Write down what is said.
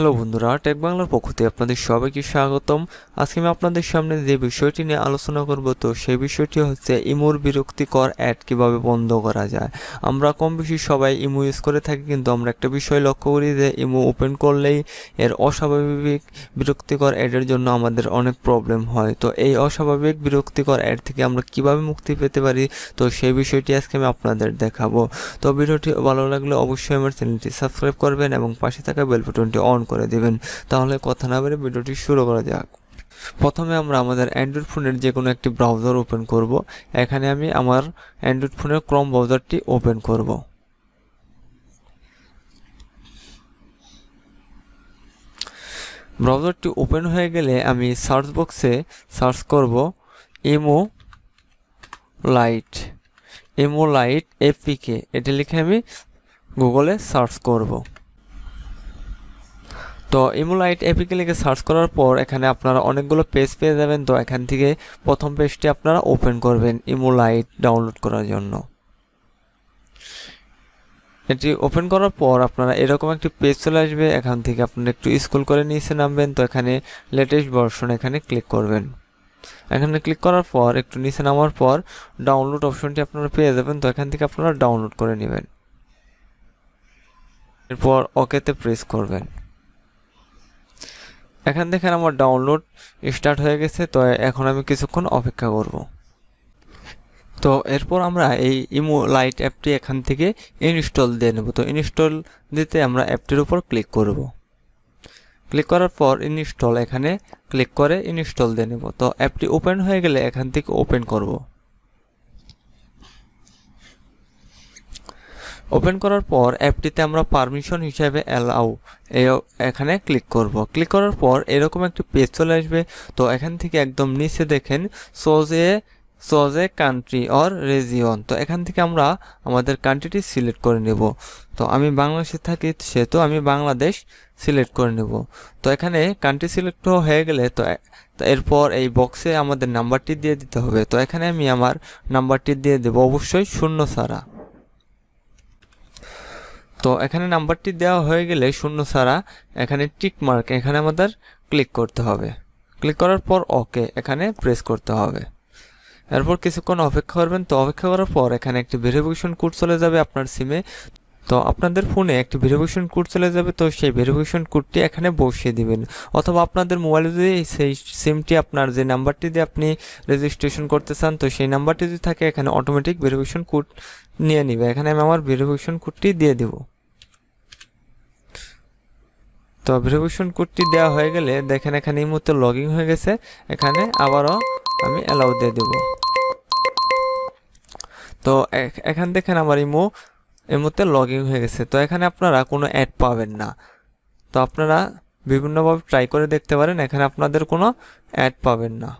hello বন্ধুরা take বাংলার পক্ষতে আপনাদের সবাইকে স্বাগতম আজকে আমি আপনাদের সামনে যে বিষয়টি নিয়ে আলোচনা করব তো সেই বিষয়টি হচ্ছে ইমোর বিরক্তিকর অ্যাড কীভাবে বন্ধ করা যায় আমরা কম বেশি সবাই ইমো ইউজ করে থাকি কিন্তু আমরা একটা বিষয় লক্ষ্য করি যে ইমো ওপেন করলেই এর অস্বাভাবিক বিরক্তিকর অ্যাডের জন্য আমাদের অনেক প্রবলেম হয় তো এই অস্বাভাবিক বিরক্তিকর অ্যাড থেকে আমরা কিভাবে মুক্তি পেতে পারি তো সেই বিষয়টি আজকে আমি আপনাদের দেখাবো তো ভিডিওটি ভালো লাগলে অবশ্যই আমার চ্যানেলটি সাবস্ক্রাইব করবেন এবং পাশে থাকা বেল অন করে দেবেন তাহলে কথা না বেড়ে ভিডিওটি শুরু করা যাক প্রথমে আমরা আমাদের অ্যান্ড্রয়েড ফোনের যে কোনো একটি ব্রাউজার ওপেন করব এখানে আমি আমার অ্যান্ড্রয়েড ফোনের ক্রম ব্রাউজারটি ওপেন করব ব্রাউজারটি ওপেন হয়ে গেলে আমি সার্চ বক্সে সার্চ করব Imo Lite Imo Lite APK এটা লিখে আমি গুগলে সার্চ করবো তো ইমোলাইট অ্যাপিকে লিখে সার্চ করার পর এখানে আপনারা অনেকগুলো পেজ পেয়ে যাবেন তো এখান থেকে প্রথম পেজটি আপনারা ওপেন করবেন ইমোলাইট ডাউনলোড করার জন্য এটি ওপেন করার পর আপনারা এরকম একটি পেজ চলে আসবে এখান থেকে আপনারা একটু স্কুল করে নিচে নামবেন তো এখানে লেটেস্ট ভার্সন এখানে ক্লিক করবেন এখানে ক্লিক করার পর একটু নিচে নামার পর ডাউনলোড অপশনটি আপনারা পেয়ে যাবেন তো এখান থেকে আপনারা ডাউনলোড করে নেবেন এরপর ওকেতে প্রেস করবেন এখান দেখেন আমার ডাউনলোড স্টার্ট হয়ে গেছে তো এখন আমি কিছুক্ষণ অপেক্ষা করব তো এরপর আমরা এই ইমো লাইট অ্যাপটি এখান থেকে ইনস্টল দিয়ে নেব তো ইনস্টল দিতে আমরা অ্যাপটির উপর ক্লিক করব ক্লিক করার পর ইনস্টল এখানে ক্লিক করে ইনস্টল দিয়ে নেব তো অ্যাপটি ওপেন হয়ে গেলে এখান থেকে ওপেন করব ওপেন করার পর অ্যাপটিতে আমরা পারমিশন হিসাবে অ্যালাউ এখানে ক্লিক করব ক্লিক করার পর এরকম একটি পেজ চলে আসবে তো এখান থেকে একদম নিচে দেখেন সোজে সোজে কান্ট্রি অর রেজিয়ন তো এখান থেকে আমরা আমাদের কান্ট্রিটি সিলেক্ট করে নেব তো আমি বাংলাদেশে থাকি সেহেতু আমি বাংলাদেশ সিলেক্ট করে নেব তো এখানে কান্ট্রি সিলেক্ট হয়ে গেলে তো এরপর এই বক্সে আমাদের নাম্বারটি দিয়ে দিতে হবে তো এখানে আমি আমার নাম্বারটি দিয়ে দেব অবশ্যই শূন্য ছাড়া তো এখানে নাম্বারটি দেওয়া হয়ে গেলে শূন্য ছাড়া এখানে টিক মার্ক এখানে আমাদের ক্লিক করতে হবে ক্লিক করার পর ওকে এখানে প্রেস করতে হবে এরপর কিছুক্ষণ অপেক্ষা করবেন তো অপেক্ষা করার পর এখানে একটি ভেরিফিকেশন কোড চলে যাবে আপনার সিমে তো আপনাদের ফোনে একটি ভেরিফিকেশন কোড চলে যাবে তো সেই ভেরিফিকেশন কোডটি এখানে বসিয়ে দিবেন অথবা আপনাদের মোবাইলে যদি সেই সিমটি আপনার যে নাম্বারটি দিয়ে আপনি রেজিস্ট্রেশন করতে চান তো সেই নাম্বারটি যদি থাকে এখানে অটোমেটিক ভেরিফিকেশন কোড নিয়ে নিবে এখানে আমি আমার ভেরিফিকেশন কোডটি দিয়ে দেবো তো ভেরিফিকেশন কোডটি দেওয়া হয়ে গেলে দেখেন এখানে এই মুহূর্তে লগ হয়ে গেছে এখানে আবারও আমি অ্যালাউ দিয়ে দেব তো এখান দেখেন আমার ইমো এর মধ্যে লগ ইন হয়ে গেছে তো এখানে আপনারা কোনো অ্যাড পাবেন না তো আপনারা বিভিন্নভাবে ট্রাই করে দেখতে পারেন এখানে আপনাদের কোনো অ্যাড পাবেন না